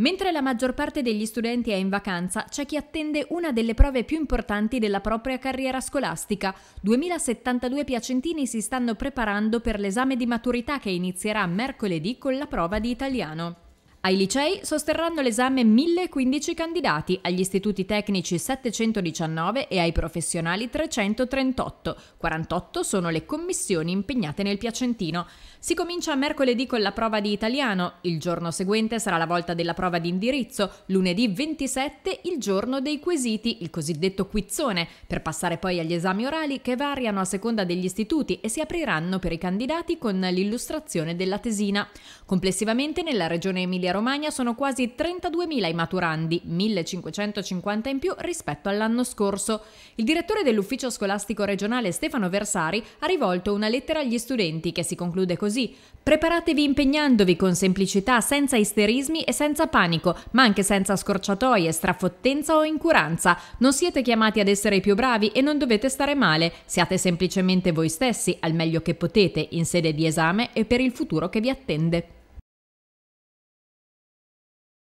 Mentre la maggior parte degli studenti è in vacanza, c'è chi attende una delle prove più importanti della propria carriera scolastica. 2072 piacentini si stanno preparando per l'esame di maturità che inizierà mercoledì con la prova di italiano. Ai licei sosterranno l'esame 1015 candidati, agli istituti tecnici 719 e ai professionali 338. 48 sono le commissioni impegnate nel Piacentino. Si comincia mercoledì con la prova di italiano, il giorno seguente sarà la volta della prova di indirizzo, lunedì 27 il giorno dei quesiti, il cosiddetto quizzone, per passare poi agli esami orali che variano a seconda degli istituti e si apriranno per i candidati con l'illustrazione della tesina. Complessivamente nella regione Emilia Emilia-Romagna sono quasi 32.000 i maturandi, 1.550 in più rispetto all'anno scorso. Il direttore dell'ufficio scolastico regionale Stefano Versari ha rivolto una lettera agli studenti che si conclude così: Preparatevi impegnandovi con semplicità, senza isterismi e senza panico, ma anche senza scorciatoie, strafottenza o incuranza. Non siete chiamati ad essere i più bravi e non dovete stare male, siate semplicemente voi stessi al meglio che potete in sede di esame e per il futuro che vi attende.